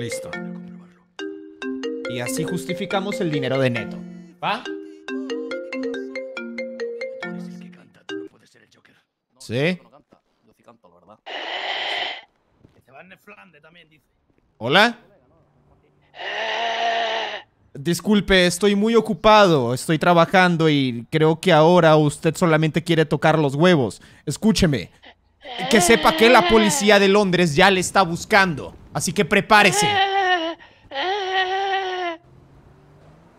Listo. Y así justificamos el dinero de Neto. ¿Va? Sí. Hola. Disculpe, estoy muy ocupado, estoy trabajando y creo que ahora usted solamente quiere tocar los huevos. Escúcheme. Que sepa que la policía de Londres ya le está buscando. Así que prepárese.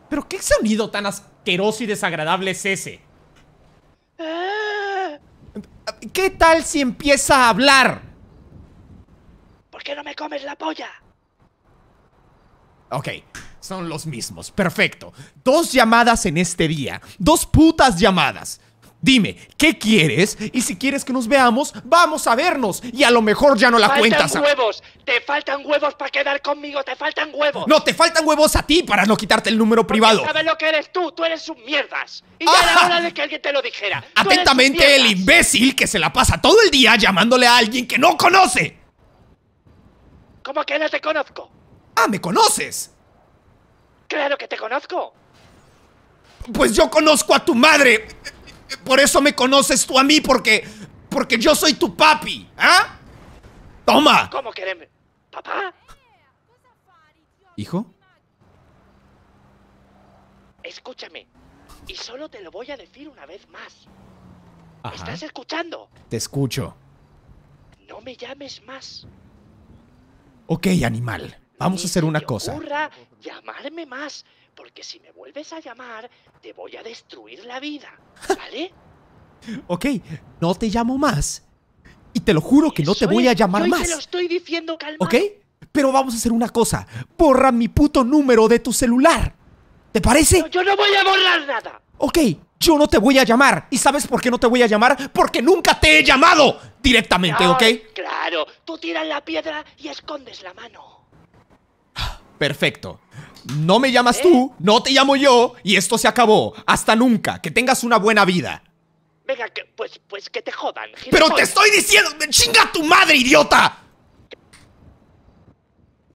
¿Pero qué sonido tan asqueroso y desagradable es ese? ¿Qué tal si empieza a hablar? ¿Por qué no me comes la polla? Ok, son los mismos, perfecto. Dos llamadas en este día, dos putas llamadas. Dime, ¿qué quieres? Y si quieres que nos veamos, vamos a vernos. Y a lo mejor ya no la cuentas. ¡Te faltan huevos! ¡Te faltan huevos para quedar conmigo! ¡Te faltan huevos! No, te faltan huevos a ti para no quitarte el número privado. ¿Sabes lo que eres tú? Tú eres sus mierdas. Y ya era ah. hora de que alguien te lo dijera. Atentamente, el imbécil que se la pasa todo el día llamándole a alguien que no conoce. ¿Cómo que no te conozco? Ah, ¿me conoces? Claro que te conozco. Pues yo conozco a tu madre. Por eso me conoces tú a mí, porque. Porque yo soy tu papi, ¿ah? ¡Toma! ¿Cómo queremos? ¿Papá? ¿Hijo? Escúchame. Y solo te lo voy a decir una vez más. ¿Estás escuchando? Te escucho. No me llames más. Ok, animal. Vamos a hacer una cosa. llamarme más, porque si me vuelves a llamar, te voy a destruir la vida, ¿vale? ok, no te llamo más. Y te lo juro que no te voy a llamar más. Te estoy diciendo ¿Ok? Pero vamos a hacer una cosa. Borra mi puto número de tu celular. ¿Te parece? yo no voy a borrar nada. Ok, yo no te voy a llamar. ¿Y sabes por qué no te voy a llamar? Porque nunca te he llamado directamente, ¿ok? Claro, tú tiras la piedra y escondes la mano. Perfecto. No me llamas tú, no te llamo yo y esto se acabó. Hasta nunca. Que tengas una buena vida. Venga, que, pues, pues que te jodan. Pero te estoy diciendo, chinga tu madre, idiota.